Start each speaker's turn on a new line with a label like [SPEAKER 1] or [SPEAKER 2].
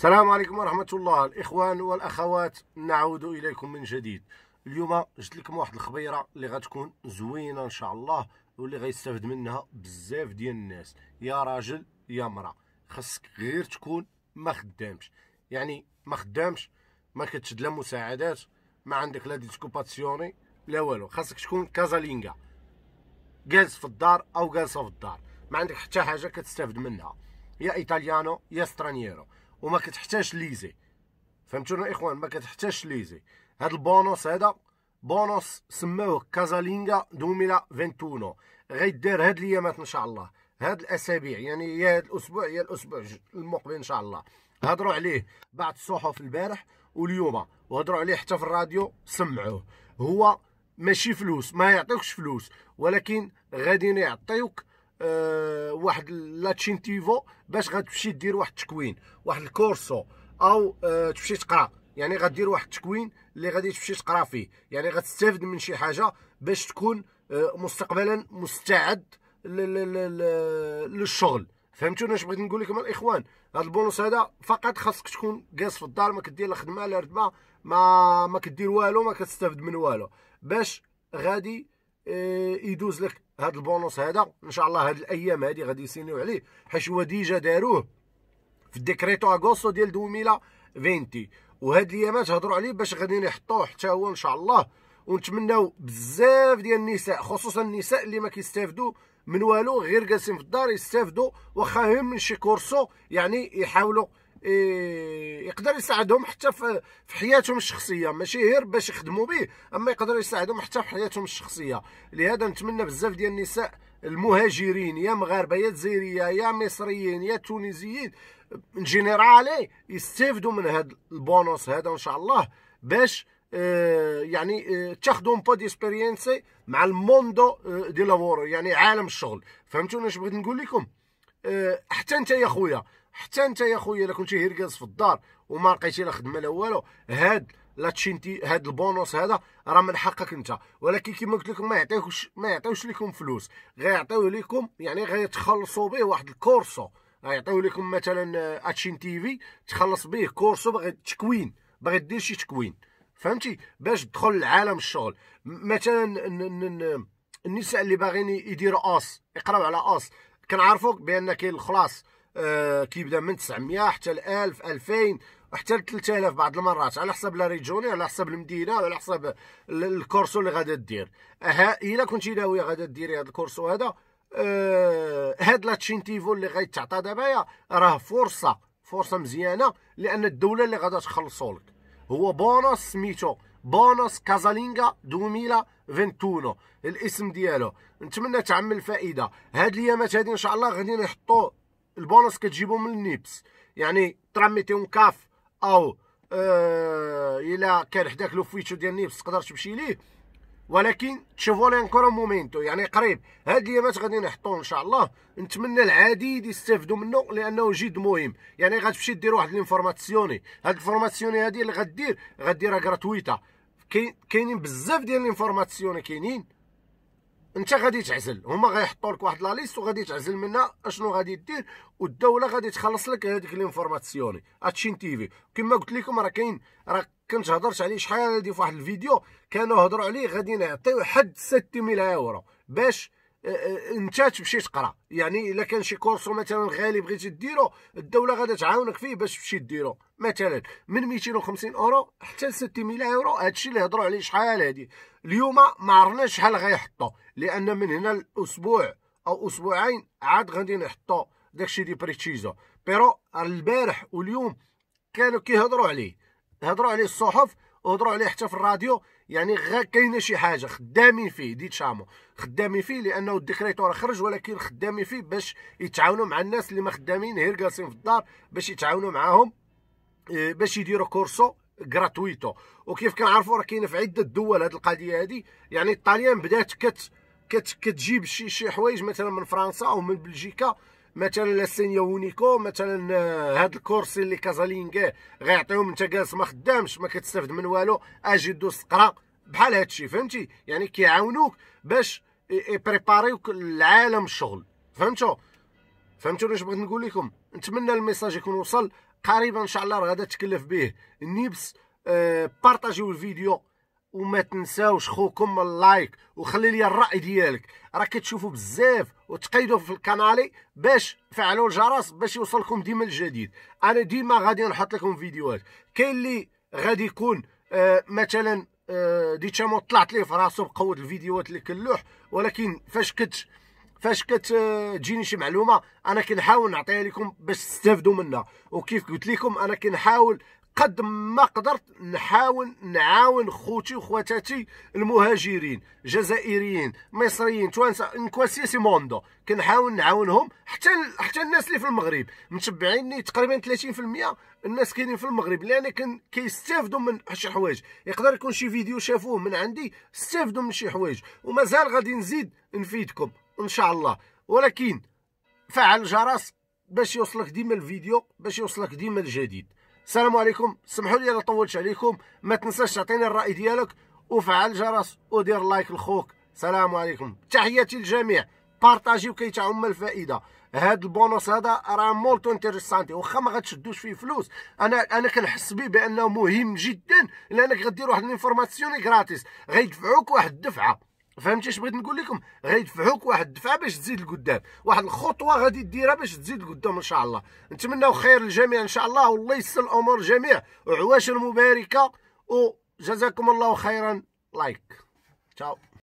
[SPEAKER 1] السلام عليكم ورحمة الله الإخوان والأخوات نعود إليكم من جديد اليوم جبت لكم واحد الخبيرة اللي غتكون زوينة إن شاء الله واللي غيستافد منها بزاف ديال الناس يا راجل يا مرا خصك غير تكون ما خدامش يعني ما خدامش ما كتشد لا مساعدات ما عندك لا ديسكوباسيوني لا والو خاصك تكون كازالينغا جالس في الدار او جالسه في الدار ما عندك حتى حاجه كتستافد منها يا ايطاليانو يا سترانييرو وما كتحتاجش ليزي فهمتونا الاخوان ما كتحتاجش ليزي هذا البونص هذا بونص سموه كازالينغا دوميلا فينتونو غيدار هاد الايامات ان شاء الله هاد الاسابيع يعني يا هاد الاسبوع يا الاسبوع المقبل ان شاء الله هضروا عليه بعض الصحف البارح واليوم وهضروا عليه حتى في الراديو سمعوه هو ماشي فلوس ما يعطيكش فلوس ولكن غادي يعطيوك واحد آه، واحد لاتشينتيفو باش غتمشي دير واحد التكوين واحد الكورسو او آه، تمشي تقرا يعني غدير واحد التكوين اللي غادي تمشي تقرا فيه يعني غتستافد من شي حاجه باش تكون آه، مستقبلا مستعد للشغل فهمتوني اش بغيت نقول لكم الاخوان هذا البونص هذا فقط خاصك تكون جالس في الدار ما كدير لا خدمه لا رتبه ما ما كدير والو ما كتستافد من والو باش غادي يدوز لك هذا البونص هذا ان شاء الله هذه الايام هذه غادي يسينيو عليه هو ديجا داروه في الديكريتو اغوستو ديال 2020 وهاد الايامات هضروا عليه باش غادي يحطوه حتى هو ان شاء الله ونتمناو بزاف ديال النساء خصوصا النساء اللي ما كيستافدوا من والو غير جالسين في الدار يستافدوا واخا هم من شي كورسو يعني يحاولوا يقدر يساعدهم حتى في حياتهم الشخصيه ماشي غير باش يخدموا به اما يقدر يساعدهم حتى في حياتهم الشخصيه لهذا نتمنى بزاف ديال النساء المهاجرين يا مغاربه يا جزائريه يا مصريين يا تونسيين جينيرالي يستافدوا من هذا البونص هذا ان شاء الله باش آه، يعني آه تاخذوا بو ديسبيرينسي مع الموندو آه، دي لافور يعني عالم الشغل فهمتوني اش بغيت نقول لكم آه، حتى انت يا خويا حتى انت يا خويا الا كنتي هيركاز جالس في الدار وما لقيتي لا خدمه لا والو هاد لا تشينتي هاد البونص هذا راه من حقك انت ولكن كما قلت لكم ما يعطيوش ما يعطيوش لكم فلوس غيعطيو لكم يعني غيتخلصوا به واحد الكورسو غيعطيو لكم مثلا آه، اتشين تي في تخلص به كورسو باغي تكوين باغي دير شي تكوين فهمتي باش تدخل لعالم الشغل مثلا النساء اللي باغيين يديروا اس يقراو على اس كنعرفوك بان كاين الخلاص آه، كيبدا من 900 حتى ل 1000 2000 حتى ل 3000 بعض المرات على حسب لا ريجوني على حسب المدينه على حسب الكورسو اللي غادي دير ها الا كنتي ناويه غادي ديري هذا الكورسو هذا آه هاد لاتشينتيفو اللي غيتعطى دابا راه فرصه فرصه مزيانه لان الدوله اللي غادا تخلصوا لك هو بونص سميتو بونص كازالينغا 2021 الاسم ديالو نتمنى تعمل الفائده هاد الايامات هادي ان شاء الله غادي نحطو البونص كتجيبو من النيبس يعني تراميتيهم كاف او آه الى كان حداك لو فيتشو ديال النيبس تقدر تمشي ليه ولكن تشوفوا لي انكور مومينتو يعني قريب هاد ليامات غادي نحطوه ان شاء الله نتمنى العديد يستافدوا منه لانه جد مهم يعني غتمشي دير واحد الانفورماسيوني هاد الانفورماسيوني هادي اللي غدير غديرها غراتويتا كاينين بزاف ديال الانفورماسيوني كاينين انت غادي تعزل هما غيحطوا لك واحد لا ليست وغادي تعزل منها اشنو غادي دير والدوله غادي تخلص لك هذيك الانفورماسيوني هادشي تيفي كما قلت لكم راه كاين راه كنت هضرت عليه شحال هادي في واحد الفيديو كانوا هضروا عليه غادي نعطيو حد 6000 يورو باش انت تمشي تقرا يعني الا كان شي كورسو مثلا غالي بغيتي ديرو الدوله غادا تعاونك فيه باش تمشي ديرو مثلا من 250 اورو حتى ل 600 اورو هادشي اللي هضروا عليه شحال هادي اليوم ما عرفناش شحال غيحطوا لان من هنا الاسبوع او اسبوعين عاد غادي نحطوا داكشي دي بريتشيزو بيرو البارح واليوم كانوا كيهضروا عليه هضروا عليه الصحف وهضروا عليه حتى في الراديو يعني غا كاينه شي حاجه خدامين فيه دي تشامو خدامين فيه لانه الديكريتور خرج ولكن خدامين فيه باش يتعاونوا مع الناس اللي ما خدامين غير جالسين في الدار باش يتعاونوا معاهم آه، باش يديروا كورسو غراتويتو وكيف كنعرفوا راه كاينه في عده دول هذه القضيه هذه يعني الطاليان بدات كت كت كتجيب شي شي حوايج مثلا من فرنسا او من بلجيكا مثلا سينيا ونيكو مثلا آه، هاد الكورسي اللي كازالينغ غيعطيهم انت جالس ما خدامش ما كتستافد من والو اجي دوس قرا بحال هادشي فهمتي يعني كيعاونوك باش يبريباريوك العالم الشغل فهمتوا فهمتوا واش بغيت نقول لكم نتمنى الميساج يكون وصل قريبا ان شاء الله راه غادا تكلف به نيبس آه بارطاجيو الفيديو وما تنساوش خوكم اللايك وخلي لي الراي ديالك راه كتشوفوا بزاف وتقيدوا في القنالي باش فعلوا الجرس باش يوصلكم ديما الجديد انا ديما غادي نحط لكم فيديوهات كاين اللي غادي يكون آه مثلا آه ديتشامو طلعت ليه في راسو بقوه الفيديوهات اللي كنلوح ولكن فاش كت فاش كتجيني آه، شي معلومه انا كنحاول نعطيها لكم باش تستافدوا منها وكيف قلت لكم انا كنحاول قد ما قدرت نحاول نعاون خوتي وخواتاتي المهاجرين جزائريين مصريين توانسه ان سي موندو كنحاول نعاونهم حتى حتى الناس اللي في المغرب متبعيني تقريبا 30% الناس كاينين في المغرب لان كان كيستافدوا من شي حوايج يقدر يكون شي فيديو شافوه من عندي استافدوا من شي حوايج ومازال غادي نزيد نفيدكم ان شاء الله ولكن فعل الجرس باش يوصلك ديما الفيديو باش يوصلك ديما الجديد السلام عليكم سمحوا لي الا طولت عليكم ما تنساش تعطيني الراي ديالك وفعل الجرس ودير لايك لخوك السلام عليكم تحياتي للجميع بارطاجيو كي تعم الفائده هاد البونص هذا راه مولتو انتريسانتي واخا ما غتشدوش فيه فلوس انا انا كنحس به بانه مهم جدا لانك غدير واحد الانفورماسيون غراتيس غيدفعوك واحد الدفعه فهمتي اش بغيت نقول لكم غيدفعوك واحد الدفعه باش تزيد لقدام واحد الخطوه غادي ديرها باش تزيد لقدام ان شاء الله نتمناو خير للجميع ان شاء الله والله يسهل الامور الجميع وعواشر مباركه وجزاكم الله خيرا لايك تشاو